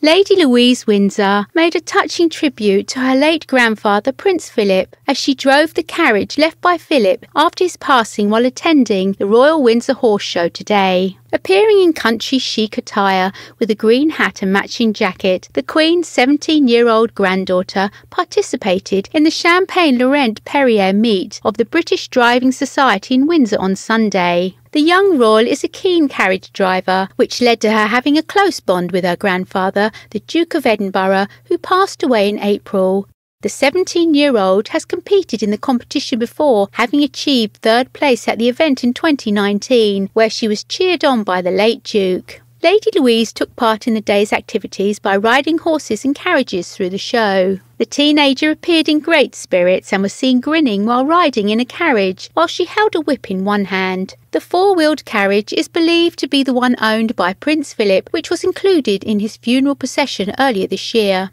Lady Louise Windsor made a touching tribute to her late grandfather Prince Philip as she drove the carriage left by Philip after his passing while attending the Royal Windsor Horse Show today. Appearing in country chic attire with a green hat and matching jacket, the Queen's 17 year old granddaughter participated in the Champagne Laurent Perrier meet of the British Driving Society in Windsor on Sunday. The young Royal is a keen carriage driver, which led to her having a close bond with her grandfather, the Duke of Edinburgh, who passed away in April. The 17 year old has competed in the competition before, having achieved third place at the event in 2019, where she was cheered on by the late Duke. Lady Louise took part in the day's activities by riding horses and carriages through the show. The teenager appeared in great spirits and was seen grinning while riding in a carriage, while she held a whip in one hand. The four wheeled carriage is believed to be the one owned by Prince Philip, which was included in his funeral procession earlier this year.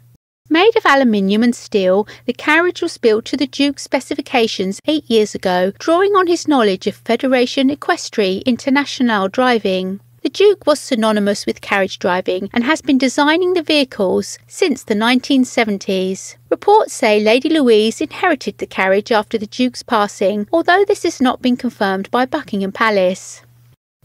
Made of aluminium and steel, the carriage was built to the Duke's specifications eight years ago, drawing on his knowledge of Federation Equestre International driving. The Duke was synonymous with carriage driving and has been designing the vehicles since the 1970s. Reports say Lady Louise inherited the carriage after the Duke's passing, although this has not been confirmed by Buckingham Palace.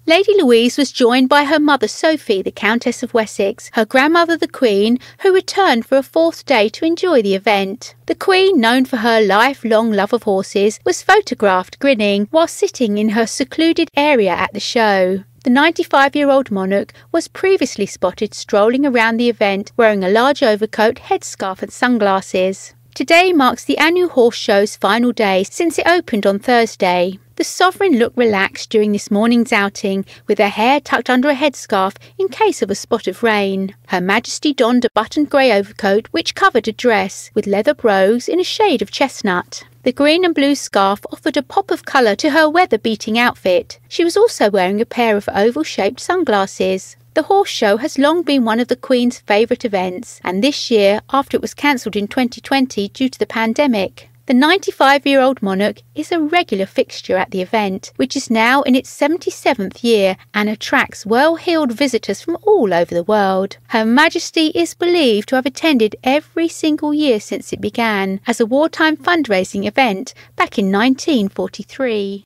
Lady Louise was joined by her mother Sophie, the Countess of Wessex, her grandmother the Queen, who returned for a fourth day to enjoy the event. The Queen, known for her lifelong love of horses, was photographed grinning while sitting in her secluded area at the show. The 95 year old monarch was previously spotted strolling around the event wearing a large overcoat, headscarf, and sunglasses. Today marks the annual horse show's final day since it opened on Thursday. The sovereign looked relaxed during this morning's outing, with her hair tucked under a headscarf in case of a spot of rain. Her Majesty donned a buttoned grey overcoat which covered a dress, with leather brogues in a shade of chestnut. The green and blue scarf offered a pop of colour to her weather beating outfit. She was also wearing a pair of oval shaped sunglasses. The horse show has long been one of the Queen's favourite events, and this year, after it was cancelled in 2020 due to the pandemic, the 95 year old monarch is a regular fixture at the event, which is now in its 77th year and attracts well heeled visitors from all over the world. Her Majesty is believed to have attended every single year since it began as a wartime fundraising event back in 1943.